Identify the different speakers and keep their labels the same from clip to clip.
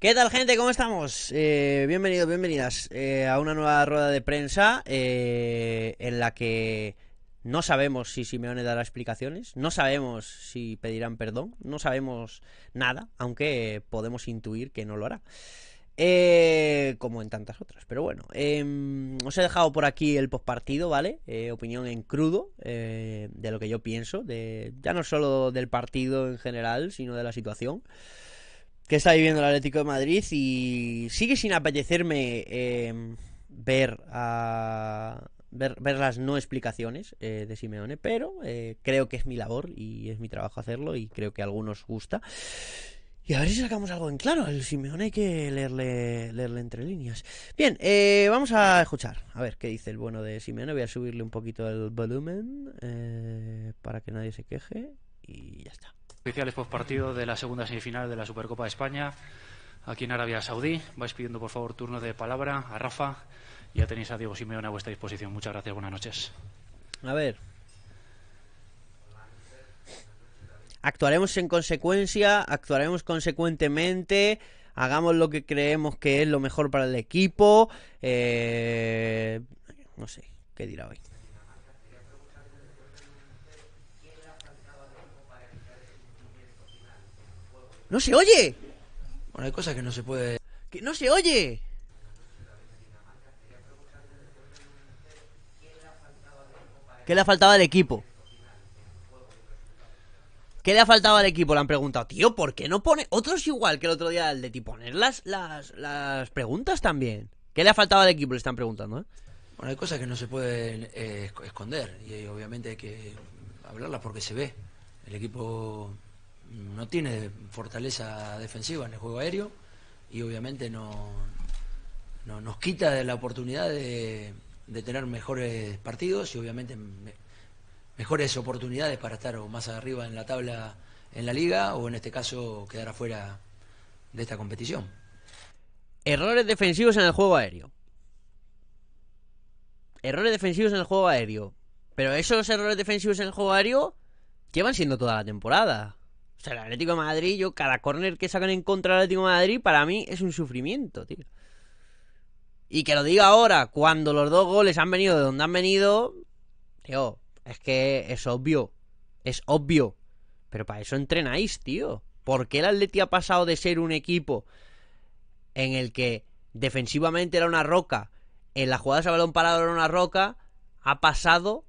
Speaker 1: ¿Qué tal gente? ¿Cómo estamos? Eh, bienvenidos, bienvenidas eh, a una nueva rueda de prensa eh, en la que no sabemos si Simeone dará explicaciones, no sabemos si pedirán perdón, no sabemos nada, aunque podemos intuir que no lo hará. como en tantas otras. Pero bueno, em, os he dejado por aquí el postpartido, ¿vale? opinión en crudo de lo que yo pienso, de, ya no solo del partido en general, sino de la situación que está viviendo el Atlético de Madrid y sigue sin apalecerme eh, ver, a, ver, ver, las no explicaciones eh, de Simeone, pero eh, creo que es mi labor y es mi trabajo hacerlo y creo que a algunos gusta. Y a ver si sacamos algo en claro. El Simeone hay que leerle, leerle entre líneas. Bien, vamos a escuchar. A ver qué dice el bueno de Simeone. Voy a subirle un poquito el volumen para que nadie se queje. Y ya está
Speaker 2: oficiales post partido de la segunda semifinal de la Supercopa de España
Speaker 1: aquí en Arabia Saudí. Vais pidiendo, por favor, turno de palabra a Rafa. Ya tenéis a Diego Simeone a vuestra disposición. Muchas gracias, buenas noches. A ver. Actuaremos en consecuencia, actuaremos consecuentemente, hagamos lo que creemos que es lo mejor para el equipo. Eh, no sé, ¿qué dirá hoy? ¡No se oye! Bueno, hay cosas que no se puede... ¡Que no se oye! ¿Qué le ha faltado al equipo? ¿Qué le ha faltado al equipo? Le han preguntado, tío, ¿por qué no pone otros igual que el otro día el de ti? Poner las, las, las preguntas también. ¿Qué le ha faltado al equipo? Le están preguntando, ¿eh?
Speaker 2: Bueno, hay cosas que no se pueden eh, esconder y obviamente hay que hablarlas porque se ve. El equipo no tiene fortaleza defensiva en el juego aéreo y obviamente no, nos quita de la oportunidad de, tener mejores partidos y obviamente mejores oportunidades para estar más arriba en la tabla en la liga o en este caso quedar afuera de esta competición. Errores defensivos en el juego aéreo.
Speaker 1: Errores defensivos en el juego aéreo. Pero esos errores defensivos en el juego aéreo llevan siendo toda la temporada. O sea, el Atlético de Madrid, yo cada córner que sacan en contra del Atlético de Madrid, para mí es un sufrimiento, tío. Y que lo diga ahora, cuando los dos goles han venido de donde han venido, tío, es que es obvio. Es obvio. Pero para eso entrenáis, tío. ¿Por qué el Atlético ha pasado de ser un equipo en el que defensivamente era una roca, en la jugada de balón parado era una roca, ha pasado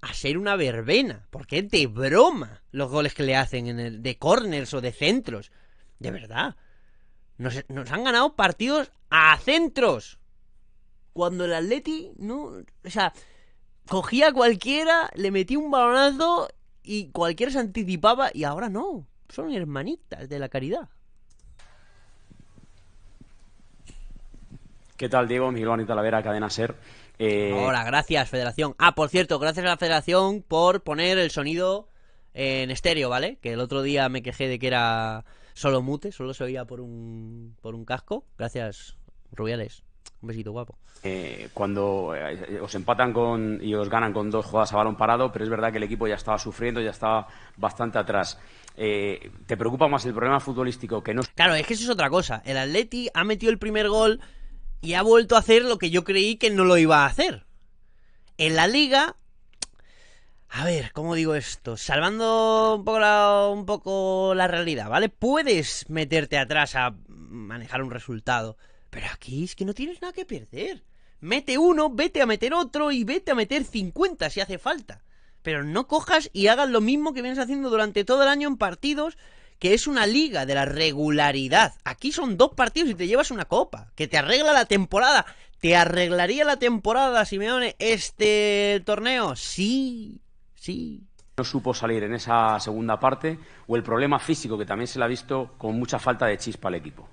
Speaker 1: a ser una verbena, porque es de broma los goles que le hacen en el, de corners o de centros. De verdad. Nos, han ganado partidos a centros. Cuando el Atleti, no, o sea, cogía a cualquiera, le metía un balonazo y cualquiera se anticipaba y ahora no. Son hermanitas de la caridad.
Speaker 2: ¿Qué tal, Diego? Miguel Talavera, Cadena Ser. Eh... Ahora,
Speaker 1: gracias, Federación. Ah, por cierto, gracias a la Federación por poner el sonido en estéreo, ¿vale? Que el otro día me quejé de que era solo mute, solo se oía por un, por un casco. Gracias, Rubiales. Un besito guapo.
Speaker 2: Eh, cuando eh, os empatan con y os ganan con dos jugadas a balón parado, pero es verdad que el equipo ya estaba sufriendo, ya estaba bastante atrás. Eh, ¿Te preocupa más el problema futbolístico que no? Claro, es que eso es
Speaker 1: otra cosa. El Atleti ha metido el primer gol y ha vuelto a hacer lo que yo creí que no lo iba a hacer. En la liga... A ver, ¿cómo digo esto? Salvando un poco la, realidad, ¿vale? Puedes meterte atrás a manejar un resultado. Pero aquí es que no tienes nada que perder. Mete uno, vete a meter otro y vete a meter 50 si hace falta. Pero no cojas y hagas lo mismo que vienes haciendo durante todo el año en partidos que es una liga de la regularidad. Aquí son dos partidos y te llevas una copa, que te arregla la temporada. ¿Te arreglaría la temporada, Simeone, este torneo? Sí, sí. No supo salir
Speaker 2: en esa segunda parte o el problema físico que también se le ha visto con mucha falta de chispa al equipo.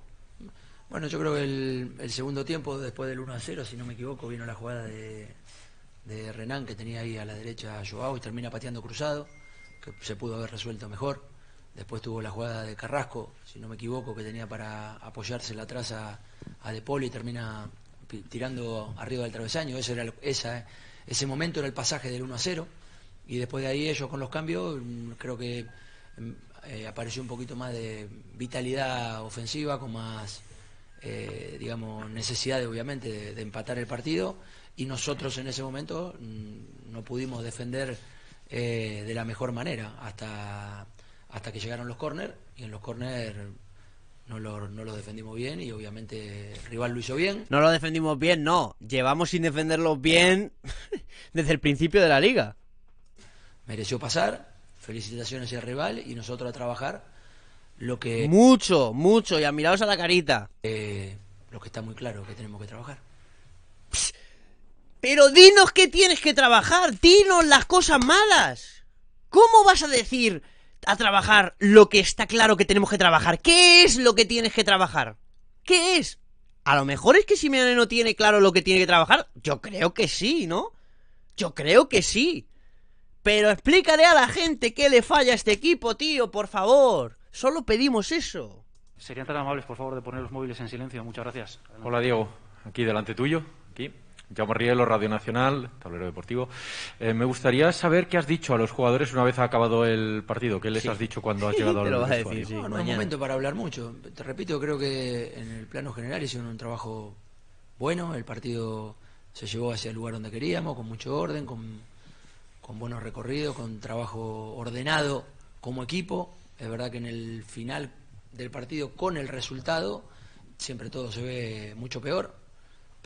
Speaker 2: Bueno, yo creo que el, segundo tiempo, después del 1 a 0, si no me equivoco, vino la jugada de, de Renan que tenía ahí a la derecha a Joao y termina pateando cruzado, que se pudo haber resuelto mejor. Después tuvo la jugada de Carrasco, si no me equivoco, que tenía para apoyarse la atrás a, De Poli y termina tirando arriba del travesaño. Ese, era, eh, ese momento era el pasaje del 1 a 0. Y después de ahí ellos con los cambios, mm, creo que mm, eh, apareció un poquito más de vitalidad ofensiva, con más, eh, digamos, necesidad obviamente de, empatar el partido. Y nosotros en ese momento mm, no pudimos defender de la mejor manera hasta hasta que llegaron los corners y en los corners no los lo defendimos bien y obviamente el
Speaker 1: rival lo hizo bien. No lo defendimos bien, no. Llevamos sin defenderlos
Speaker 2: bien desde el principio de la liga. Mereció pasar. Felicitaciones al rival y nosotros a trabajar lo que... Mucho, mucho. Y a a la carita. Eh, lo que está muy claro, que tenemos que trabajar.
Speaker 1: Pero dinos qué tienes que trabajar, dinos las cosas malas. ¿Cómo vas a decir a trabajar lo que está claro que tenemos que trabajar. ¿Qué es lo que tienes que trabajar? ¿Qué es? A lo mejor es que Simeone no tiene claro lo que tiene que trabajar. Yo creo que sí, ¿no? Yo creo que sí. Pero explícale a la gente qué le falla a este equipo, tío, por favor. Solo pedimos eso. Serían tan amables,
Speaker 2: por favor, de poner los móviles en silencio. Muchas gracias. Hola, Diego. Aquí delante tuyo. Llamo Rielo, Radio Nacional, Tablero Deportivo. Eh, me gustaría saber qué has dicho a los jugadores una vez ha acabado el partido. ¿Qué les has dicho cuando ha llegado al vestuario. No, hay momento para hablar mucho. Te repito, creo que en el plano general hicieron un trabajo bueno. El partido se llevó hacia el lugar donde queríamos, con mucho orden, con, con buenos recorridos, con trabajo ordenado como equipo. Es verdad que en el final del partido, con el resultado, siempre todo se ve mucho peor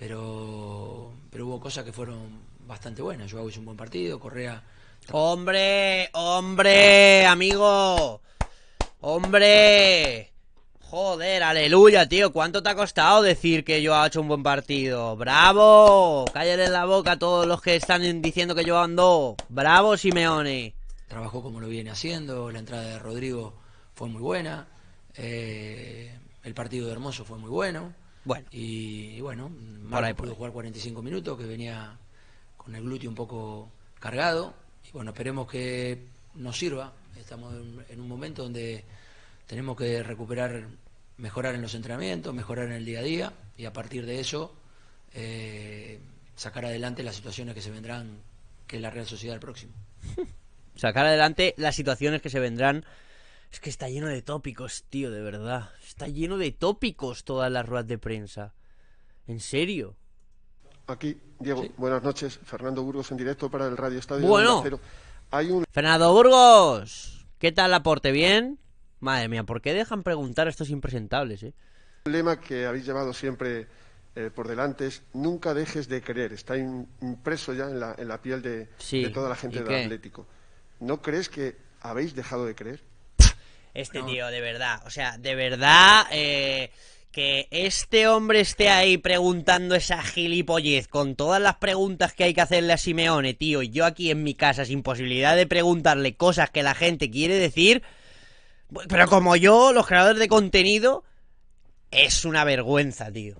Speaker 2: pero, pero hubo cosas que fueron bastante buenas. Yo hago un buen partido, Correa. ¡Hombre! ¡Hombre!
Speaker 1: ¡Amigo! ¡Hombre! Joder, aleluya, tío. ¿Cuánto te ha costado decir que yo ha hecho un buen partido? ¡Bravo! Cállale en la boca a todos los que están diciendo que yo ando. ¡Bravo, Simeone!
Speaker 2: Trabajó como lo viene haciendo. La entrada de Rodrigo fue muy buena. Eh, el partido de Hermoso fue muy bueno. Bueno. Y, bueno, Marcos pudo jugar 45 minutos, que venía con el glúteo un poco cargado. Y bueno, esperemos que nos sirva. Estamos en, un momento donde tenemos que recuperar, mejorar en los entrenamientos, mejorar en el día a día y a partir de eso eh, sacar adelante las situaciones que se vendrán, que es la Real Sociedad del próximo.
Speaker 1: sacar adelante las situaciones que se vendrán es que está lleno de tópicos, tío, de verdad. Está lleno de tópicos todas las ruedas de prensa. En serio. Aquí, Diego, buenas noches. Fernando Burgos en directo para el Radio Estadio. Bueno, Hay un... Fernando Burgos, ¿qué tal aporte? ¿Bien? Madre mía, ¿por qué dejan preguntar a estos impresentables, eh? El lema que habéis llevado siempre eh, por delante es nunca dejes de creer. Está impreso ya en la, piel de, toda la gente del
Speaker 2: Atlético. ¿No crees que
Speaker 1: habéis dejado de creer? Este tío, de verdad. O sea, de verdad. Eh, que este hombre esté ahí preguntando esa gilipollez con todas las preguntas que hay que hacerle a Simeone, tío, y yo aquí en mi casa sin posibilidad de preguntarle cosas que la gente quiere decir, pero como yo, los creadores de contenido, es una vergüenza, tío.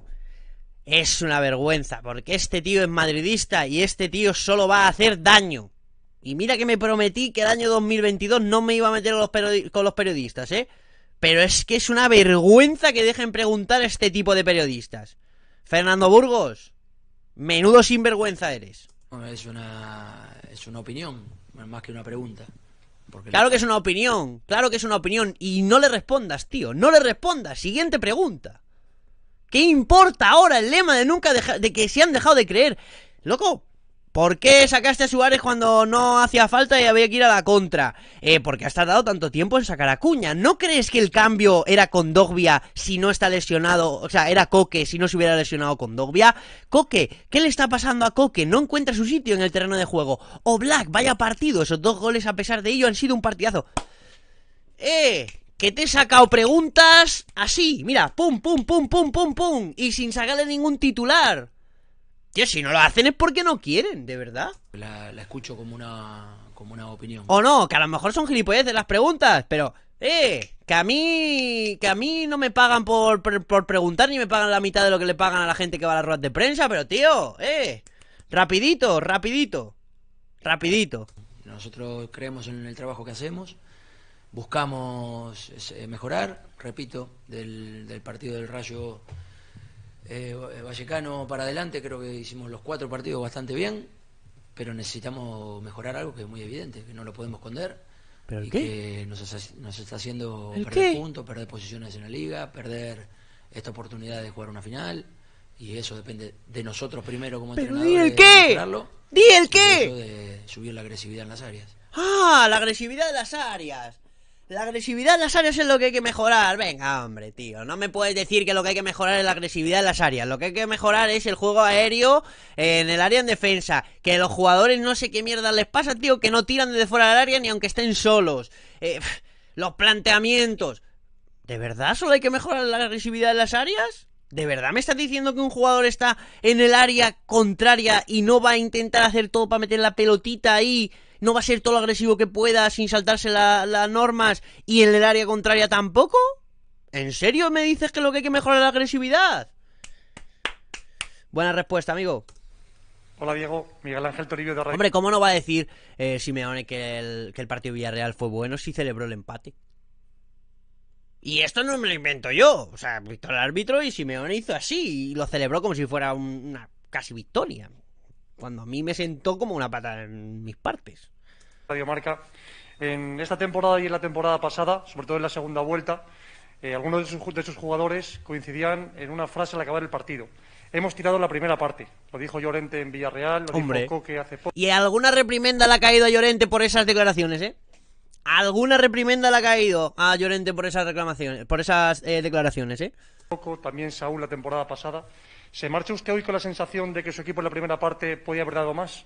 Speaker 1: Es una vergüenza, porque este tío es madridista y este tío solo va a hacer daño. Y mira que me prometí que el año 2022 no me iba a meter con los, periodistas, ¿eh? Pero es que es una vergüenza que dejen preguntar a este tipo de periodistas. Fernando Burgos, menudo sinvergüenza
Speaker 2: eres. es una, es una opinión, más que una pregunta. claro que es una
Speaker 1: opinión, claro que es una opinión. Y no le respondas, tío, no le respondas. Siguiente pregunta. ¿Qué importa ahora el lema de nunca de que se han dejado de creer? Loco, ¿Por qué sacaste a Suárez cuando no hacía falta y había que ir a la contra? Eh, porque has tardado tanto tiempo en sacar a Cuña. ¿No crees que el cambio era con Dogbia si no está lesionado? O sea, era Coque si no se hubiera lesionado con Dogbia. Coque, ¿qué le está pasando a Coque? No encuentra su sitio en el terreno de juego. O Black, vaya partido. Esos dos goles, a pesar de ello, han sido un partidazo. ¡Eh! que te he sacado preguntas así, mira, pum, pum, pum, pum, pum, pum, y sin sacarle ningún titular. Tío, si no lo hacen es porque no
Speaker 2: quieren, de verdad. La, escucho como una, como una opinión.
Speaker 1: O no, que a lo mejor son de las preguntas, pero... Eh, que a mí, que a mí no me pagan por, preguntar ni me pagan la mitad de lo que le pagan a la gente que va a las ruedas de prensa, pero tío, eh, rapidito, rapidito,
Speaker 2: rapidito. Nosotros creemos en el trabajo que hacemos, buscamos eh, mejorar, repito, del, del partido del Rayo eh, Vallecano para adelante, creo que hicimos los cuatro partidos bastante bien, pero necesitamos mejorar algo que es muy evidente, que no lo podemos esconder. ¿Pero el y que nos, está haciendo perder puntos, perder posiciones en la liga, perder esta oportunidad de jugar una final. Y eso depende de nosotros primero como pero ¿Di el qué?
Speaker 1: ¿Di el qué?
Speaker 2: De subir la agresividad en las áreas.
Speaker 1: Ah, la agresividad en las áreas. La agresividad en las áreas es lo que hay que mejorar. Venga, hombre, tío. No me puedes decir que lo que hay que mejorar es la agresividad en las áreas. Lo que hay que mejorar es el juego aéreo en el área en defensa. Que los jugadores no sé qué mierda les pasa, tío. Que no tiran desde fuera del área ni aunque estén solos. Eh, los planteamientos. ¿De verdad solo hay que mejorar la agresividad en las áreas? ¿De verdad me estás diciendo que un jugador está en el área contraria y no va a intentar hacer todo para meter la pelotita ahí no va a ser todo lo agresivo que pueda sin saltarse las normas y en el área contraria tampoco? ¿En serio me dices que lo que hay que mejorar es la agresividad? Buena respuesta, amigo. Hola Diego, Miguel Ángel Toribio de Radio. Hombre, ¿cómo no va a decir eh, Simeone que el, partido Villarreal fue bueno si celebró el empate? Y esto no me lo invento yo. O sea, visto el árbitro y Simeone hizo así y lo celebró como si fuera una casi victoria. Cuando a mí me sentó como una pata en mis partes. Radio Marca, en esta temporada y en la temporada pasada, sobre todo en la segunda vuelta, eh, algunos de sus, de jugadores
Speaker 2: coincidían en una frase al acabar el partido. Hemos tirado la primera parte. Lo dijo Llorente en Villarreal, lo Hombre. dijo que hace poco.
Speaker 1: Y alguna reprimenda le ha caído a Llorente por esas declaraciones, ¿eh? Alguna reprimenda le ha caído a Llorente por esas reclamaciones, por esas eh, declaraciones, ¿eh?
Speaker 2: Poco, también Saúl la temporada pasada. ¿Se marcha usted hoy con la sensación de que su equipo en la primera parte podía haber dado más?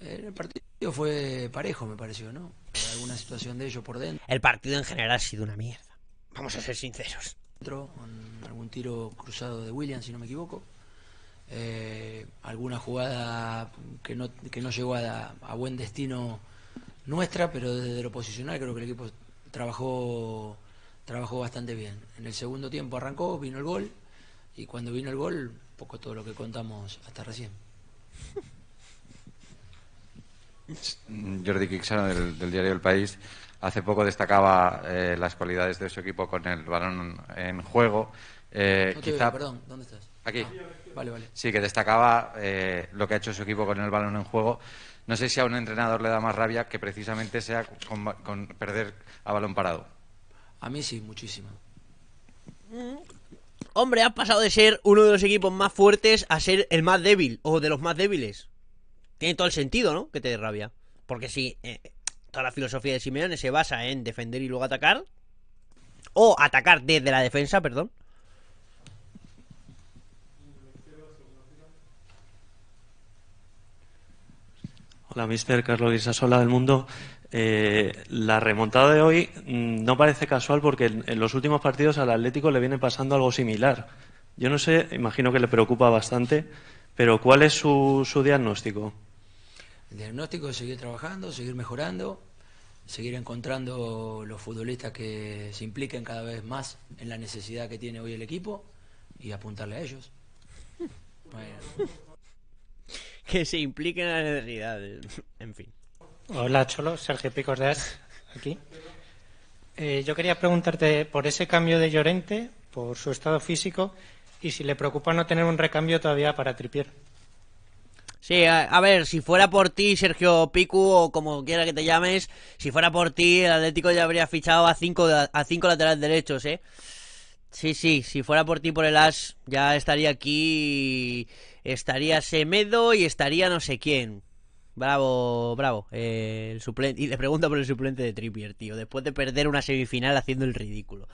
Speaker 2: El partido fue parejo, me pareció, ¿no? alguna situación de ello por dentro. El partido en general ha sido una mierda. Vamos a ser sinceros. algún tiro cruzado de Williams, si no me equivoco. Eh, alguna jugada que no, llegó a, a, buen destino nuestra, pero desde lo posicional creo que el equipo trabajó, trabajó bastante bien. En el segundo tiempo arrancó, vino el gol. Y cuando vino el gol, poco todo lo que contamos hasta recién. Mm, Jordi Quixano del, diario El País hace poco destacaba eh, las cualidades de su equipo con el balón en juego. Eh, quizá... perdón, ¿dónde estás? Aquí. Ah, vale, vale. Sí, que destacaba eh, lo que ha hecho su equipo con el balón en juego. No sé si a un entrenador le da más rabia que precisamente sea con, con perder a balón parado. A mí sí, muchísimo.
Speaker 1: Mm, Hombre, ha pasado de ser uno de los equipos más fuertes a ser el más débil o de los más débiles. Tiene todo el sentido, ¿no? Que te dé rabia. Porque si eh, toda la filosofía de Simeone se basa en defender y luego atacar, o atacar desde la defensa, perdón. Hola, mister Carlos sola del Mundo. Eh, la remontada de hoy mm, no parece casual porque en, los últimos partidos al Atlético le viene pasando algo similar. Yo no sé, imagino que le preocupa bastante, pero ¿cuál es su, diagnóstico?
Speaker 2: El diagnóstico es seguir trabajando, seguir mejorando, seguir encontrando los futbolistas que se impliquen cada vez más en la necesidad que tiene hoy el equipo y apuntarle a ellos. que se impliquen en la necesidad, en fin. Hola, Cholo. Sergio Picos de As,
Speaker 1: aquí. Eh, yo quería preguntarte por ese cambio de Llorente, por su estado físico, y si le preocupa no tener un recambio todavía para Tripier. Sí, a, ver, si fuera por ti, Sergio Picu, o como quiera que te llames, si fuera por ti, el Atlético ya habría fichado a cinco, a cinco laterales derechos, ¿eh? Sí, sí, si fuera por ti, por el As, ya estaría aquí, estaría Semedo y estaría no sé quién. Bravo, bravo. Eh, el suplente. Y le pregunta por el suplente de Trippier, tío. Después de perder una semifinal haciendo el ridículo.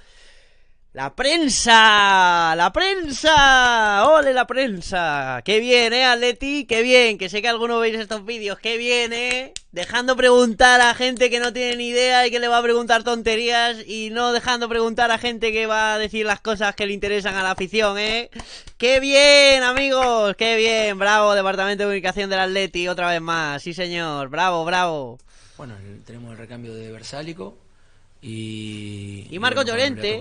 Speaker 1: La prensa, la prensa, ole la prensa. Qué bien, eh, Atleti, qué bien, que sé que algunos veis estos vídeos, qué bien, eh. Dejando preguntar a gente que no tiene ni idea y que le va a preguntar tonterías y no dejando preguntar a gente que va a decir las cosas que le interesan a la afición, eh. Qué bien, amigos, qué bien, bravo, Departamento de Comunicación del Atleti, otra vez más, sí señor, bravo, bravo.
Speaker 2: Bueno, tenemos el recambio de Versálico, y, Marco Llorente.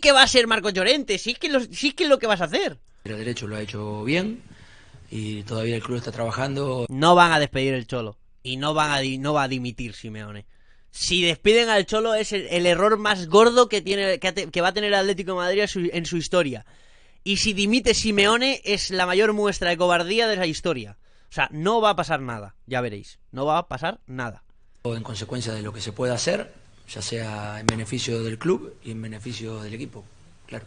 Speaker 2: que va a
Speaker 1: ser Marco Llorente, sí es, que es lo que vas a hacer.
Speaker 2: El derecho lo ha hecho bien
Speaker 1: y todavía el club está trabajando. No van a despedir el Cholo y no, va a dimitir Simeone. Si despiden al Cholo es el, error más gordo que, tiene, va a tener el Atlético de Madrid en su, historia. Y si dimite Simeone es la mayor muestra de cobardía de la historia. O sea, no va a pasar nada,
Speaker 2: ya veréis. No va a pasar nada en consecuencia de lo que se pueda hacer, ya sea en beneficio del club y en beneficio del equipo, claro.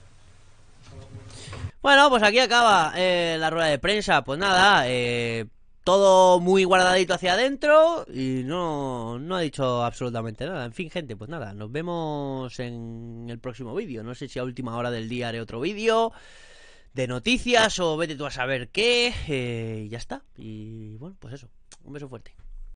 Speaker 1: Bueno, pues aquí acaba eh, la rueda de prensa. Pues nada, eh, todo muy guardadito hacia adentro y no, no ha dicho absolutamente nada. En fin, gente, pues nada, nos vemos en el próximo vídeo. No sé si a última hora del día haré otro vídeo de noticias o vete tú a saber qué. Eh, y ya está. Y bueno, pues eso. Un beso fuerte.